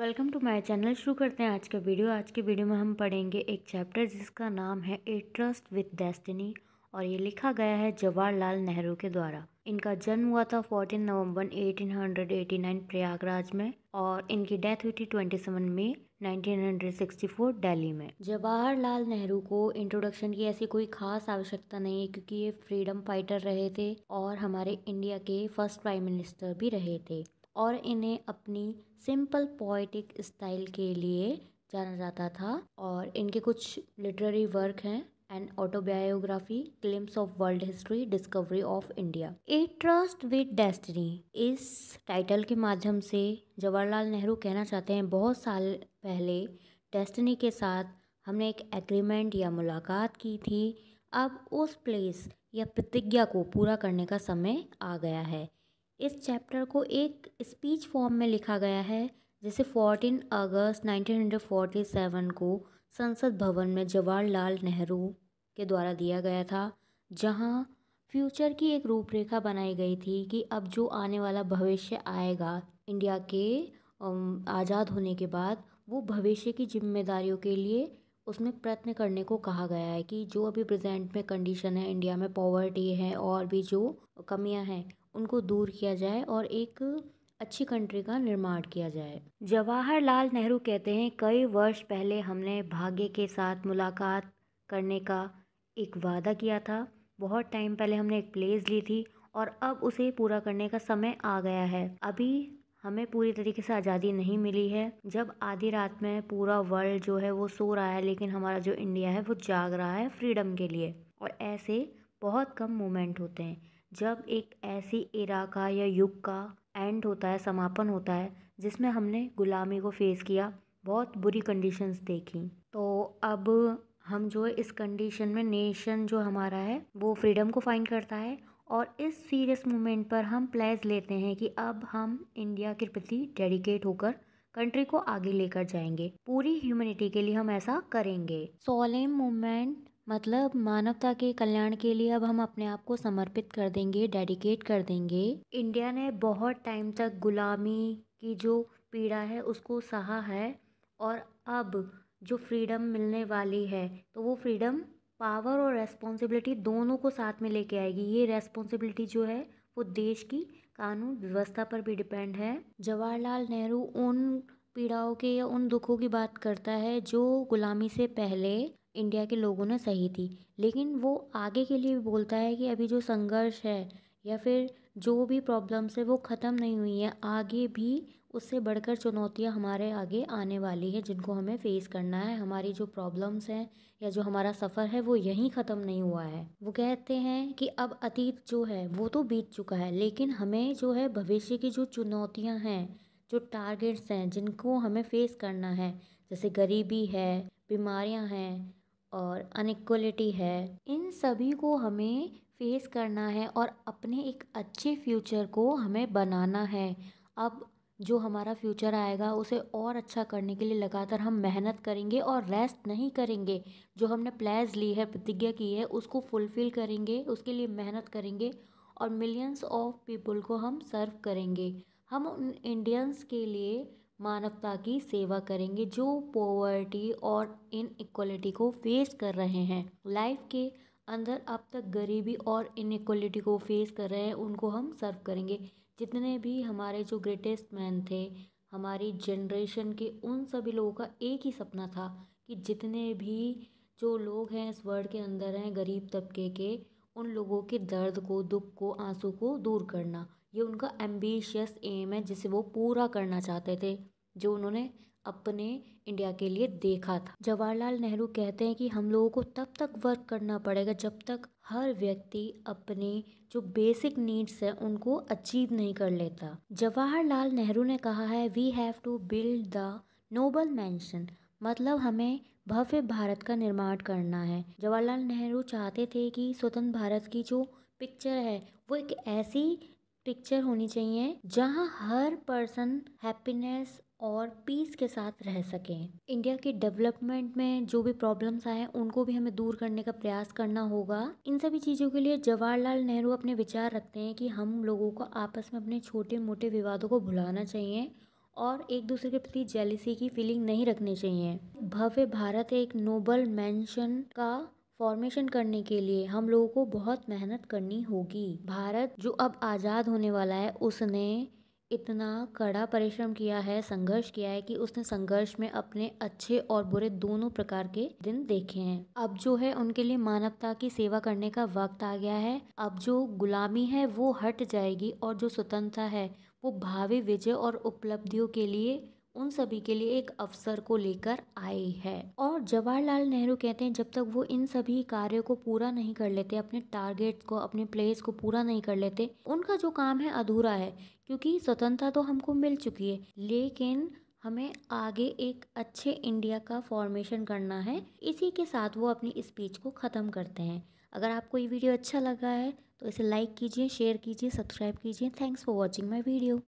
welcome to my channel शुरू करते हैं आज का वीडियो आज के वीडियो में हम पढ़ेंगे एक चैप्टर जिसका नाम है ए ट्रस्ट विद डेस्टिनी और ये लिखा गया है जवाहरलाल नेहरू के द्वारा इनका जन्म हुआ था 14 नवंबर 1889 प्रयागराज में और इनकी डेथ हुई थी 27 मई 1964 दिल्ली में जवाहरलाल नेहरू को इंट्रोडक्शन की ऐसी कोई खास आवश्यकता नहीं है क्योंकि ये फ्रीडम फाइटर रहे थे और हमारे इंडिया के फर्स्ट प्राइम मिनिस्टर भी रहे थे और इन्हें अपनी सिंपल पोइटिक स्टाइल के लिए जाना जाता था और इनके कुछ लिटरेरी वर्क हैं and autobiography glimpses of world history discovery of India a tryst with destiny इस टाइटल के माध्यम से जवाहरलाल नेहरू कहना चाहते हैं बहुत साल पहले डेस्टिनी के साथ हमने एक एग्रीमेंट या मुलाकात की थी अब उस प्लेस या प्रतिज्ञा को पूरा करने का समय आ गया है इस चैप्टर को एक स्पीच फॉर्म में लिखा गया है जिसे 14 अगस्त 1947 को संसद भवन में जवाहरलाल नेहरू के द्वारा दिया गया था जहां फ्यूचर की एक रूपरेखा बनाई गई थी कि अब जो आने वाला भविष्य आएगा इंडिया के आज़ाद होने के बाद वो भविष्य की जिम्मेदारियों के लिए उसमें प्रयत्न करने को कहा गया है कि जो अभी प्रेजेंट में कंडीशन है इंडिया में पॉवर्टी है और भी जो कमियां हैं उनको दूर किया जाए और एक अच्छी कंट्री का निर्माण किया जाए जवाहरलाल नेहरू कहते हैं कई वर्ष पहले हमने भाग्य के साथ मुलाकात करने का एक वादा किया था बहुत टाइम पहले हमने एक प्लेस ली थी और अब उसे पूरा करने का समय आ गया है अभी हमें पूरी तरीके से आज़ादी नहीं मिली है जब आधी रात में पूरा वर्ल्ड जो है वो सो रहा है लेकिन हमारा जो इंडिया है वो जाग रहा है फ्रीडम के लिए और ऐसे बहुत कम मोमेंट होते हैं जब एक ऐसी इरा का या युग का एंड होता है समापन होता है जिसमें हमने ग़ुलामी को फेस किया बहुत बुरी कंडीशंस देखी तो अब हम जो है इस कंडीशन में नेशन जो हमारा है वो फ्रीडम को फाइंड करता है और इस सीरियस मोमेंट पर हम प्लेज लेते हैं कि अब हम इंडिया के प्रति डेडिकेट होकर कंट्री को आगे लेकर जाएंगे पूरी ह्यूमनिटी के लिए हम ऐसा करेंगे सोलेम मोमेंट मतलब मानवता के कल्याण के लिए अब हम अपने आप को समर्पित कर देंगे डेडिकेट कर देंगे इंडिया ने बहुत टाइम तक गुलामी की जो पीड़ा है उसको सहा है और अब जो फ्रीडम मिलने वाली है तो वो फ्रीडम पावर और रेस्पॉन्सिबिलिटी दोनों को साथ में लेके आएगी ये रेस्पॉन्सिबिलिटी जो है वो देश की कानून व्यवस्था पर भी डिपेंड है जवाहरलाल नेहरू उन पीड़ाओं के या उन दुखों की बात करता है जो गुलामी से पहले इंडिया के लोगों ने सही थी लेकिन वो आगे के लिए भी बोलता है कि अभी जो संघर्ष है या फिर जो भी प्रॉब्लम्स है वो ख़त्म नहीं हुई है आगे भी उससे बढ़कर चुनौतियाँ हमारे आगे आने वाली है जिनको हमें फ़ेस करना है हमारी जो प्रॉब्लम्स हैं या जो हमारा सफ़र है वो यहीं ख़त्म नहीं हुआ है वो कहते हैं कि अब अतीत जो है वो तो बीत चुका है लेकिन हमें जो है भविष्य की जो चुनौतियाँ हैं जो टारगेट्स हैं जिनको हमें फ़ेस करना है जैसे गरीबी है बीमारियां हैं और अनइक्वलिटी है इन सभी को हमें फेस करना है और अपने एक अच्छे फ्यूचर को हमें बनाना है अब जो हमारा फ्यूचर आएगा उसे और अच्छा करने के लिए लगातार हम मेहनत करेंगे और रेस्ट नहीं करेंगे जो हमने प्लेज ली है प्रतिज्ञा की है उसको फुलफ़िल करेंगे उसके लिए मेहनत करेंगे और मिलियंस ऑफ पीपल को हम सर्व करेंगे हम उन इंडियंस के लिए मानवता की सेवा करेंगे जो पॉवर्टी और इनइक्वलिटी को फेस कर रहे हैं लाइफ के अंदर अब तक गरीबी और इनइक्वलिटी को फेस कर रहे हैं उनको हम सर्व करेंगे जितने भी हमारे जो ग्रेटेस्ट मैन थे हमारी जनरेशन के उन सभी लोगों का एक ही सपना था कि जितने भी जो लोग हैं इस वर्ल्ड के अंदर हैं गरीब तबके के उन लोगों के दर्द को दुख को आंसू को दूर करना ये उनका एम्बिशियस एम है जिसे वो पूरा करना चाहते थे जो उन्होंने अपने इंडिया के लिए देखा था जवाहरलाल नेहरू कहते हैं कि हम लोगों को तब तक वर्क करना पड़ेगा जब तक हर व्यक्ति अपने जो बेसिक नीड्स हैं उनको अचीव नहीं कर लेता जवाहरलाल नेहरू ने कहा है we have to build the noble mansion मतलब हमें भव्य भारत का निर्माण करना है जवाहरलाल नेहरू चाहते थे कि स्वतंत्र भारत की जो पिक्चर है वो एक ऐसी पिक्चर होनी चाहिए जहां हर पर्सन हैप्पीनेस और पीस के साथ रह सकें इंडिया के डेवलपमेंट में जो भी प्रॉब्लम्स आए उनको भी हमें दूर करने का प्रयास करना होगा इन सभी चीज़ों के लिए जवाहरलाल नेहरू अपने विचार रखते हैं कि हम लोगों को आपस में अपने छोटे मोटे विवादों को भुलाना चाहिए और एक दूसरे के प्रति जेलिसी की फीलिंग नहीं रखनी चाहिए भव्य भारत एक नोबल मेंशन का फॉर्मेशन करने के लिए हम लोगों को बहुत मेहनत करनी होगी भारत जो अब आज़ाद होने वाला है उसने इतना कड़ा परिश्रम किया है संघर्ष किया है कि उसने संघर्ष में अपने अच्छे और बुरे दोनों प्रकार के दिन देखे हैं अब जो है उनके लिए मानवता की सेवा करने का वक्त आ गया है अब जो गुलामी है वो हट जाएगी और जो स्वतंत्रता है वो भावी विजय और उपलब्धियों के लिए उन सभी के लिए एक अवसर को लेकर आए है और जवाहरलाल नेहरू कहते हैं जब तक वो इन सभी कार्यों को पूरा नहीं कर लेते अपने टारगेट को अपने प्लेस को पूरा नहीं कर लेते उनका जो काम है अधूरा है क्योंकि स्वतंत्रता तो हमको मिल चुकी है लेकिन हमें आगे एक अच्छे इंडिया का फॉर्मेशन करना है इसी के साथ वो अपनी स्पीच को ख़त्म करते हैं अगर आपको ये वीडियो अच्छा लगा है तो इसे लाइक कीजिए शेयर कीजिए सब्सक्राइब कीजिए thanks for watching my video